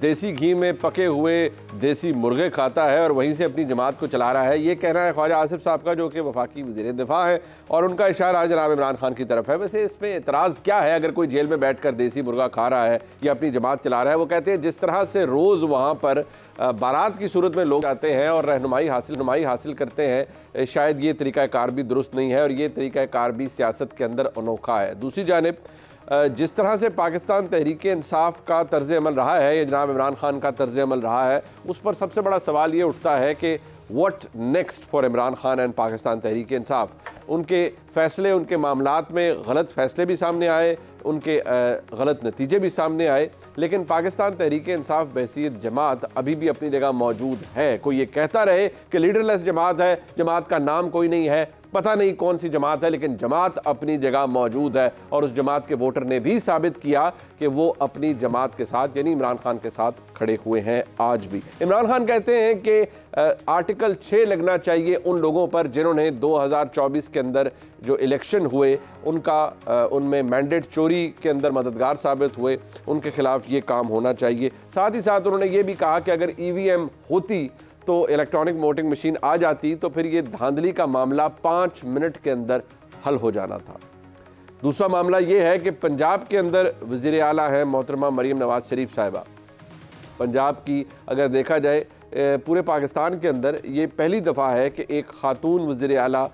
देसी घी में पके हुए देसी मुर्गे खाता है और वहीं से अपनी जमात को चला रहा है ये कहना है ख्वाजा आसिफ साहब का जो कि वफाकी वजीर दिफा है और उनका इशारा जनाब इमरान खान की तरफ है वैसे इसमें एतराज़ क्या है अगर कोई जेल में बैठ कर देसी मुर्गा खा रहा है या अपनी जमात चला रहा है वो कहते हैं जिस तरह से रोज़ वहाँ पर बारात की सूरत में लोग आते हैं और रहनुमाई हासिल नुमाई हासिल करते हैं शायद ये तरीक़ाकार भी दुरुस्त नहीं है और ये तरीक़ाकार भी सियासत के अंदर अनोखा है दूसरी जानब जिस तरह से पाकिस्तान तहरीक इंसाफ का तर्ज अमल रहा है या जनाब इमरान खान का तर्ज अमल रहा है उस पर सबसे बड़ा सवाल ये उठता है कि what next for Imran Khan and Pakistan Tehreek Insaf उनके फ़ैसले उनके मामला में गलत फ़ैसले भी सामने आए उनके गलत नतीजे भी सामने आए लेकिन पाकिस्तान तहरीक इंसाफ बहसीत जमात अभी भी अपनी जगह मौजूद है कोई ये कहता रहे कि लीडरलेस जमात है जमात का नाम कोई नहीं है पता नहीं कौन सी जमात है लेकिन जमात अपनी जगह मौजूद है और उस जमात के वोटर ने भी साबित किया कि वो अपनी जमात के साथ यानी इमरान खान के साथ खड़े हुए हैं आज भी इमरान खान कहते हैं कि आर्टिकल छः लगना चाहिए उन लोगों पर जिन्होंने 2024 के अंदर जो इलेक्शन हुए उनका उनमें मैंडेट चोरी के अंदर मददगार साबित हुए उनके खिलाफ ये काम होना चाहिए साथ ही साथ उन्होंने ये भी कहा कि अगर ई होती तो इलेक्ट्रॉनिक वोटिंग मशीन आ जाती तो फिर ये धांधली का मामला पाँच मिनट के अंदर हल हो जाना था दूसरा मामला ये है कि पंजाब के अंदर वजीर अला हैं मोहतरमा मरीम नवाज शरीफ साहिबा पंजाब की अगर देखा जाए पूरे पाकिस्तान के अंदर ये पहली दफ़ा है कि एक खातून वजीर अला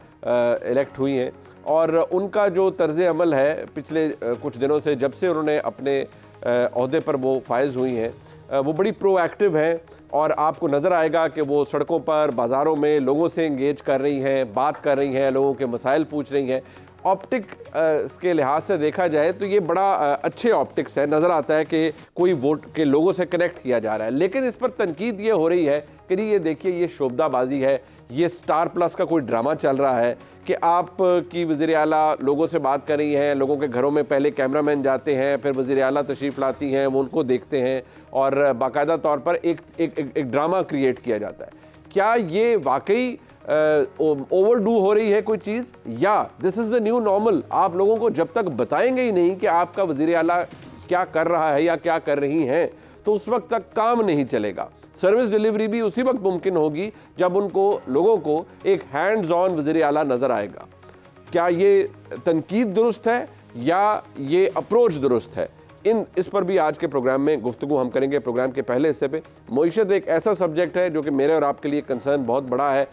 इलेक्ट हुई हैं और उनका जो तर्ज अमल है पिछले कुछ दिनों से जब से उन्होंने अपने अहदे पर वो फायज़ हुई हैं वो बड़ी प्रोएक्टिव हैं और आपको नज़र आएगा कि वो सड़कों पर बाज़ारों में लोगों से इंगेज कर रही हैं बात कर रही हैं लोगों के मसाइल पूछ रही हैं ऑप्टिक के लिहाज से देखा जाए तो ये बड़ा अच्छे ऑप्टिक्स है नज़र आता है कि कोई वोट के लोगों से कनेक्ट किया जा रहा है लेकिन इस पर तनकीद ये हो रही है करिए ये देखिए ये शोभदाबाजी है ये स्टार प्लस का कोई ड्रामा चल रहा है कि आप की वज़ी अला लोगों से बात कर रही हैं लोगों के घरों में पहले कैमरा मैन जाते हैं फिर वज़ी अला तशरीफ़ लाती हैं वो उनको देखते हैं और बाकायदा तौर पर एक एक, एक, एक ड्रामा क्रिएट किया जाता है क्या ये वाकई ओवर डू हो रही है कोई चीज़ या this is the new normal आप लोगों को जब तक बताएंगे ही नहीं कि आपका वज़ी अला क्या कर रहा है या क्या कर रही हैं तो उस वक्त तक काम नहीं चलेगा सर्विस डिलीवरी भी उसी वक्त मुमकिन होगी जब उनको लोगों को एक हैंड्स ऑन वजीर अला नज़र आएगा क्या ये तनकीद दुरुस्त है या ये अप्रोच दुरुस्त है इन इस पर भी आज के प्रोग्राम में गुफ्तु हम करेंगे प्रोग्राम के पहले हिस्से पे मीशत एक ऐसा सब्जेक्ट है जो कि मेरे और आपके लिए कंसर्न बहुत बड़ा है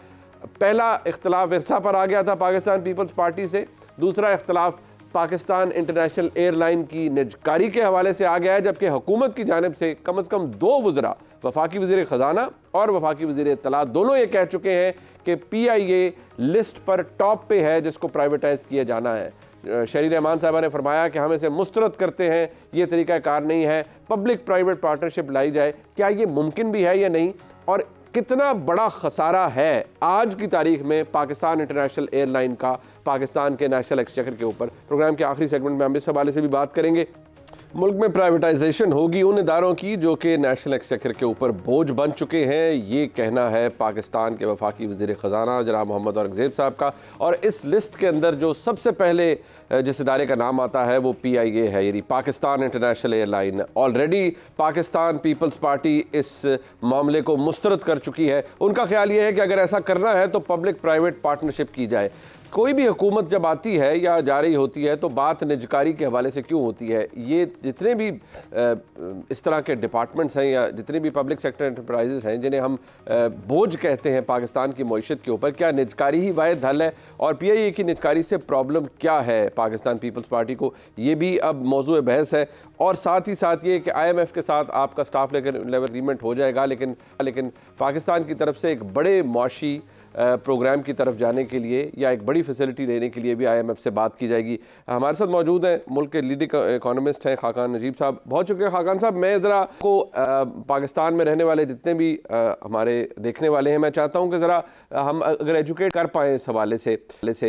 पहला इख्तलाफ वरसा पर आ गया था पाकिस्तान पीपल्स पार्टी से दूसरा इख्तलाफ पाकिस्तान इंटरनेशनल एयरलाइन की निजकारी के हवाले से आ गया है जबकि हुकूमत की जानब से कम अज़ कम दो वजरा वफाकी वजीर ख़जाना और वफाकी वजीर तला दोनों ये कह चुके हैं कि पी आई ए लिस्ट पर टॉप पे है जिसको प्राइवेटाइज किया जाना है शरीर रहमान साहबा ने फरमाया कि हम इसे मुस्तरद करते हैं ये तरीका कार नहीं है पब्लिक प्राइवेट पार्टनरशिप लाई जाए क्या ये मुमकिन भी है या नहीं और कितना बड़ा खसारा है आज की तारीख में पाकिस्तान इंटरनेशनल एयरलाइन का पाकिस्तान के नेशनल एक्सचेकर के ऊपर प्रोग्राम के आखिरी सेगमेंट में हम इस हवाले से भी बात करेंगे मुल्क में प्राइवेटाइजेशन होगी उन इदारों की जो कि नेशनल एक्सचेकर के ऊपर बोझ बन चुके हैं ये कहना है पाकिस्तान के वफाकी वजीर ख़जाना जनाब मोहम्मद औरंगजेब साहब का और इस लिस्ट के अंदर जो सबसे पहले जिस इदारे का नाम आता है वो पी आई ए है यानी Pakistan international airline already Pakistan peoples party इस मामले को मुस्तरद कर चुकी है उनका ख्याल ये है कि अगर ऐसा करना है तो पब्लिक प्राइवेट पार्टनरशिप की जाए कोई भी हुकूमत जब आती है या जा रही होती है तो बात निजकारी के हवाले से क्यों होती है ये जितने भी इस तरह के डिपार्टमेंट्स हैं या जितने भी पब्लिक सेक्टर इंटरप्राइजेस हैं जिन्हें हम बोझ कहते हैं पाकिस्तान की मीशत के ऊपर क्या निजकारी ही वाद हल है और पी आई ए की निजकारी से प्रॉब्लम क्या है पाकिस्तान पीपल्स पार्टी को ये भी अब मौजू बहस है और साथ ही साथ ये कि आई एम एफ़ के साथ आपका स्टाफ लेकर लेवल एग्रीमेंट हो जाएगा लेकिन लेकिन पाकिस्तान की तरफ से एक बड़े मुशी प्रोग्राम की तरफ जाने के लिए या एक बड़ी फैसिलिटी लेने के लिए भी आईएमएफ से बात की जाएगी हमारे साथ मौजूद हैं मुल्क के लीडिंग इकोनॉमिस्ट हैं खाकान नजीब साहब बहुत शुक्रिया खाकान साहब मैं ज़रा को पाकिस्तान में रहने वाले जितने भी हमारे देखने वाले हैं मैं चाहता हूँ कि ज़रा हम अगर एजुकेट कर पाएँ इस हवाले से से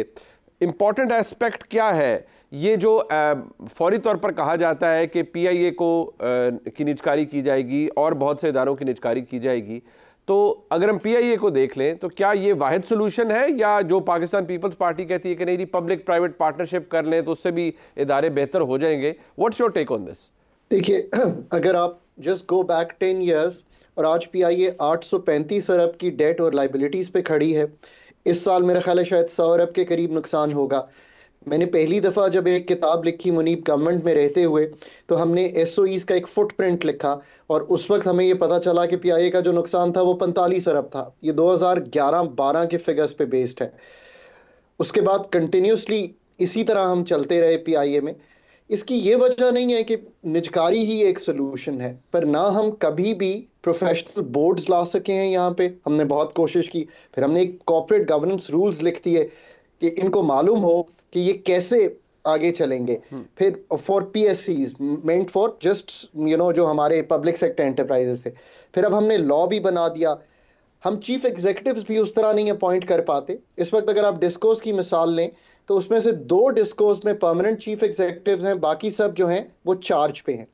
इम्पॉर्टेंट एस्पेक्ट क्या है ये जो फौरी तौर पर कहा जाता है कि पी आई ए को आ, की निजकारी की जाएगी और बहुत से इदारों की निजकारी की जाएगी तो अगर हम पीआईए को देख लें तो क्या ये वाहिद सोलूशन है या जो पाकिस्तान पीपल्स पार्टी कहती है कि नहीं पब्लिक प्राइवेट पार्टनरशिप कर लें तो उससे भी इदारे बेहतर हो जाएंगे what's your take on this देखिए अगर आप just go back ten years और आज पी आई ए आठ सौ पैंतीस अरब की डेट और लाइबिलिटीज़ पे खड़ी है इस साल मेरा ख्याल है शायद सौ अरब के करीब नुकसान होगा मैंने पहली दफ़ा जब एक किताब लिखी मुनीब गवर्नमेंट में रहते हुए तो हमने एस का एक फुटप्रिंट लिखा और उस वक्त हमें ये पता चला कि पी का जो नुकसान था वो पैंतालीस अरब था ये 2011-12 के फिगर्स पे बेस्ड है उसके बाद कंटिन्यूसली इसी तरह हम चलते रहे पी में इसकी ये वजह नहीं है कि निजकारी ही एक सोलूशन है पर ना हम कभी भी प्रोफेशनल बोर्ड्स ला सके हैं यहाँ पे हमने बहुत कोशिश की फिर हमने एक कॉपरेट गवर्नेंस रूल्स लिख दिए कि इनको मालूम हो कि ये कैसे आगे चलेंगे हम्म। फिर फॉर पी एस सीज मेंट फॉर जस्ट यू नो जो हमारे पब्लिक सेक्टर एंटरप्राइजेस थे फिर अब हमने लॉ भी बना दिया हम चीफ एग्जीक्यूटिव भी उस तरह नहीं अपॉइंट कर पाते इस वक्त अगर आप डिस्कोस की मिसाल लें तो उसमें से दो डिस्कोर्स में परमानेंट चीफ एग्जीक्यूटिव हैं बाकी सब जो हैं वो चार्ज पे हैं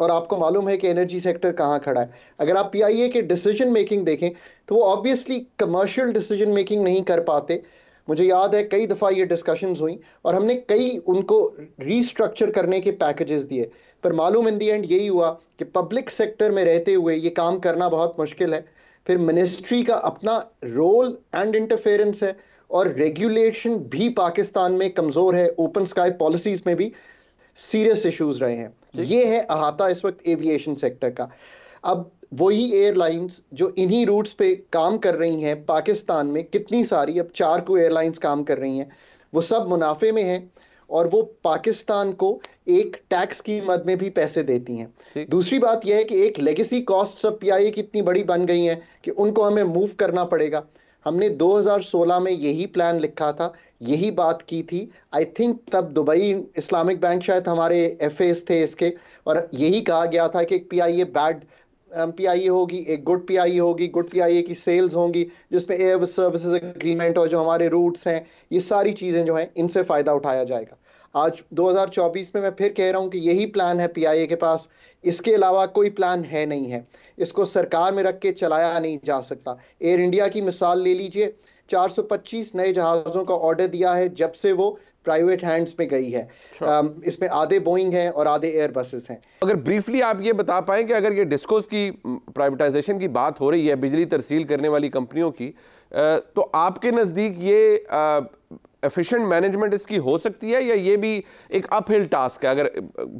और आपको मालूम है कि एनर्जी सेक्टर कहाँ खड़ा है अगर आप ए के डिसीजन मेकिंग देखें तो वो ऑब्वियसली कमर्शियल डिसीजन मेकिंग नहीं कर पाते मुझे याद है कई दफ़ा ये डिस्कशन हुई और हमने कई उनको रीस्ट्रक्चर करने के पैकेजेस दिए पर मालूम इन दी एंड यही हुआ कि पब्लिक सेक्टर में रहते हुए ये काम करना बहुत मुश्किल है फिर मिनिस्ट्री का अपना रोल एंड इंटरफेरेंस है और रेगुलेशन भी पाकिस्तान में कमज़ोर है ओपन स्काई पॉलिसीज़ में भी सीरियस इश्यूज रहे हैं ये है अहाता इस वक्त एविएशन सेक्टर का अब वही एयरलाइंस जो इन्हीं रूट्स पे काम कर रही हैं पाकिस्तान में कितनी सारी अब चार को एयरलाइंस काम कर रही हैं वो सब मुनाफे में हैं और वो पाकिस्तान को एक टैक्स की मद में भी पैसे देती हैं दूसरी बात यह है कि एक लेगेसी कॉस्ट सब पी की इतनी बड़ी बन गई हैं कि उनको हमें मूव करना पड़ेगा हमने 2016 में यही प्लान लिखा था यही बात की थी आई थिंक तब दुबई इस्लामिक बैंक शायद हमारे एफ थे इसके और यही कहा गया था कि एक P I A bad PIA um, e होगी एक गुड पीआईए e होगी गुड पीआईए e की सेल्स होंगी जिसपे एयर सर्विसेज एग्रीमेंट और जो हमारे रूट्स हैं ये सारी चीज़ें जो हैं इनसे फ़ायदा उठाया जाएगा आज 2024 में मैं फिर कह रहा हूँ कि यही प्लान है पीआईए के पास इसके अलावा कोई प्लान है नहीं है इसको सरकार में रख के चलाया नहीं जा सकता एयर इंडिया की मिसाल ले लीजिए 425 नए जहाज़ों का ऑर्डर दिया है जब से वो प्राइवेट हैंड्स में गई है sure. um, इसमें आधे बोइंग हैं और आधे एयर बसेस हैं अगर ब्रीफली आप ये बता पाएँ कि अगर ये डिस्कोस की प्राइवेटाइजेशन की बात हो रही है बिजली तरसील करने वाली कंपनियों की तो आपके नज़दीक ये एफिशिएंट मैनेजमेंट इसकी हो सकती है या ये भी एक अपहिल टास्क है अगर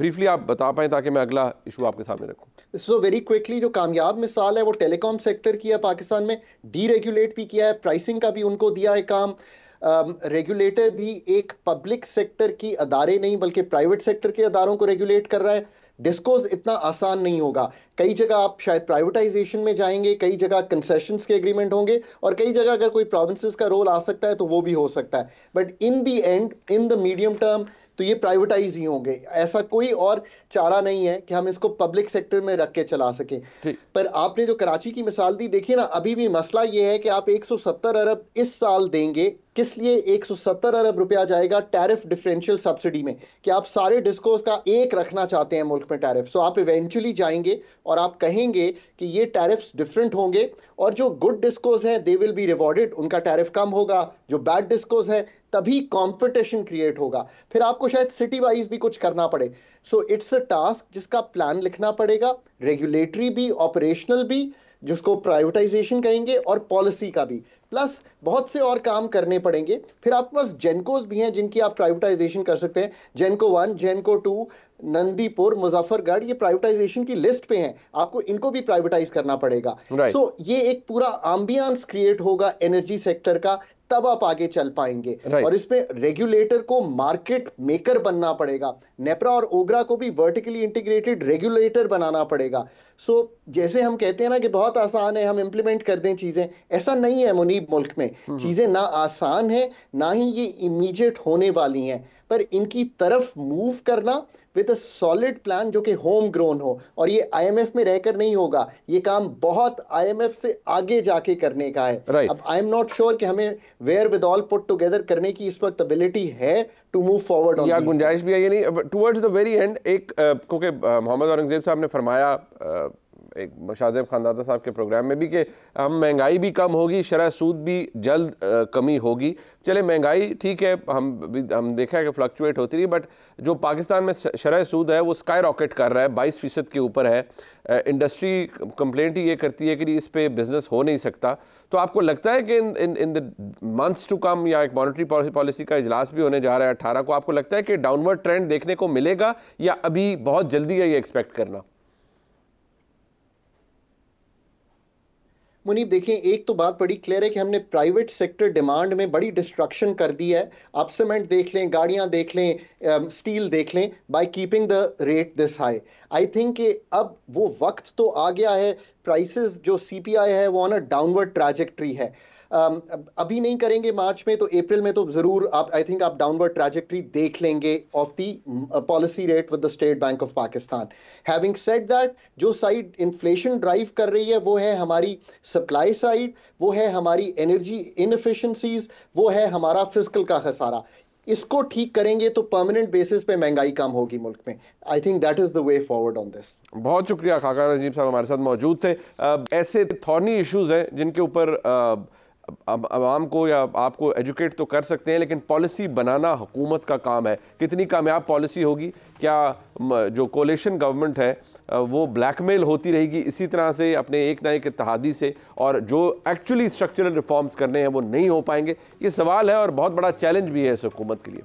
ब्रीफली आप बता पाएं ताकि मैं अगला इशू आपके सामने रखूँ सो वेरी क्विकली जो कामयाब मिसाल है वो टेलीकॉम सेक्टर की है पाकिस्तान में डी भी किया है प्राइसिंग का भी उनको दिया है काम रेगुलेटर um, भी एक पब्लिक सेक्टर की अदारे नहीं बल्कि प्राइवेट सेक्टर के अदारों को रेगुलेट कर रहा है डिस्कोज इतना आसान नहीं होगा कई जगह आप शायद प्राइवेटाइजेशन में जाएंगे कई जगह कंसेशंस के एग्रीमेंट होंगे और कई जगह अगर कोई प्रोविंसेस का रोल आ सकता है तो वो भी हो सकता है but in the end in the medium term तो ये प्राइवेटाइज ही होंगे ऐसा कोई और चारा नहीं है कि हम इसको पब्लिक सेक्टर में रख के चला सकें पर आपने जो कराची की मिसाल दी देखिए ना अभी भी मसला ये है कि आप 170 अरब इस साल देंगे किस लिए 170 अरब रुपया जाएगा टैरिफ डिफरेंशियल सब्सिडी में कि आप सारे डिस्कोस का एक रखना चाहते हैं मुल्क में टैरिफ सो आप इवेंचुअली जाएंगे और आप कहेंगे कि ये टैरिफ्स डिफरेंट होंगे और जो गुड डिस्कोस हैं दे विल बी रिवॉर्डेड उनका टैरिफ कम होगा जो बैड डिस्कोस हैं तभी कंपटीशन क्रिएट होगा फिर आपको शायद सिटी वाइज भी कुछ करना पड़े सो इट्स अ टास्क जिसका प्लान लिखना पड़ेगा रेगुलेटरी भी ऑपरेशनल भी जिसको प्राइवेटाइजेशन कहेंगे और पॉलिसी का भी प्लस बहुत से और काम करने पड़ेंगे फिर आपके पास जेनकोज भी हैं जिनकी आप प्राइवेटाइजेशन कर सकते हैं GENCO one GENCO two Nandipur Muzaffargarh ये प्राइवेटाइजेशन की लिस्ट पे हैं आपको इनको भी प्राइवेटाइज करना पड़ेगा सो right. so, ये एक पूरा आम्बियांस क्रिएट होगा एनर्जी सेक्टर का तब आप आगे चल पाएंगे और इसमें रेगुलेटर को मार्केट मेकर बनना पड़ेगा नेप्रा और ओग्रा को भी वर्टिकली इंटीग्रेटेड रेगुलेटर बनाना पड़ेगा सो so, जैसे हम कहते हैं ना कि बहुत आसान है हम इम्प्लीमेंट कर दें चीज़ें ऐसा नहीं है मुनीब मुल्क में हम्म, हम्म। चीज़ें ना आसान है ना ही ये इमीजिएट होने वाली हैं पर इनकी तरफ मूव करना विद अ सॉलिड प्लान जो कि होम ग्रोन हो और ये आईएमएफ में रहकर नहीं होगा ये काम बहुत आईएमएफ से आगे जाके करने का है right. अब आई एम नॉट श्योर कि हमें wherewithal put together करने की इस वक्त एबिलिटी है टू मूव फॉरवर्ड या गुंजाइश भी है ये नहीं टुवर्ड्स द वेरी एंड एक क्योंकि मोहम्मद औरंगजेब साहब ने फरमाया एक शाहजेब खानदादा साहब के प्रोग्राम में भी कि हम महंगाई भी कम होगी शरह सूद भी जल्द आ, कमी होगी चले महंगाई ठीक है हम हम देखा है कि फ्लक्चुएट होती रही बट जो पाकिस्तान में शरा सूद है वो स्काई रॉकेट कर रहा है बाईस फ़ीसद के ऊपर है इंडस्ट्री कंप्लेंट ही ये करती है कि इस पर बिज़नेस हो नहीं सकता तो आपको लगता है कि in in in the months to come या एक मॉनिटरी पॉलिसी का इजलास भी होने जा रहा है अट्ठारह को आपको लगता है कि डाउनवर्ड ट्रेंड देखने को मिलेगा या अभी बहुत जल्दी है ये एक्सपेक्ट करना मुनीब देखें एक तो बात बड़ी क्लियर है कि हमने प्राइवेट सेक्टर डिमांड में बड़ी डिस्ट्रक्शन कर दी है आप सीमेंट देख लें गाड़ियां देख लें स्टील देख लें by keeping the rate this high I think कि अब वो वक्त तो आ गया है प्राइसेस जो सीपीआई है वो ऑन अ डाउनवर्ड ट्राजेक्ट्री है Um, अभी नहीं करेंगे मार्च में तो अप्रैल में तो जरूर आप आई थिंक आप डाउनवर्ड ट्रैजेक्ट्री देख लेंगे of the policy rate with the State Bank of Pakistan having said that जो साइड इन्फ्लेशन ड्राइव कर रही है वो है हमारी सप्लाई साइड वो है हमारी एनर्जी इनफिशंसीज वो है हमारा फिजिकल का खसारा इसको ठीक करेंगे तो परमानेंट बेसिस पे महंगाई कम होगी मुल्क में I think that is the way forward on this बहुत शुक्रिया खाका नजीब साहब हमारे साथ मौजूद थे ऐसे थॉर्नी इश्यूज हैं जिनके ऊपर uh, अब आवाम को या आपको एजुकेट तो कर सकते हैं लेकिन पॉलिसी बनाना हुकूमत का काम है कितनी कामयाब पॉलिसी होगी क्या जो कोलेशन गवर्नमेंट है वो ब्लैकमेल होती रहेगी इसी तरह से अपने एक ना एक इतिहादी से और जो एक्चुअली स्ट्रक्चरल रिफॉर्म्स करने हैं वो नहीं हो पाएंगे ये सवाल है और बहुत बड़ा चैलेंज भी है इस हुकूमत के लिए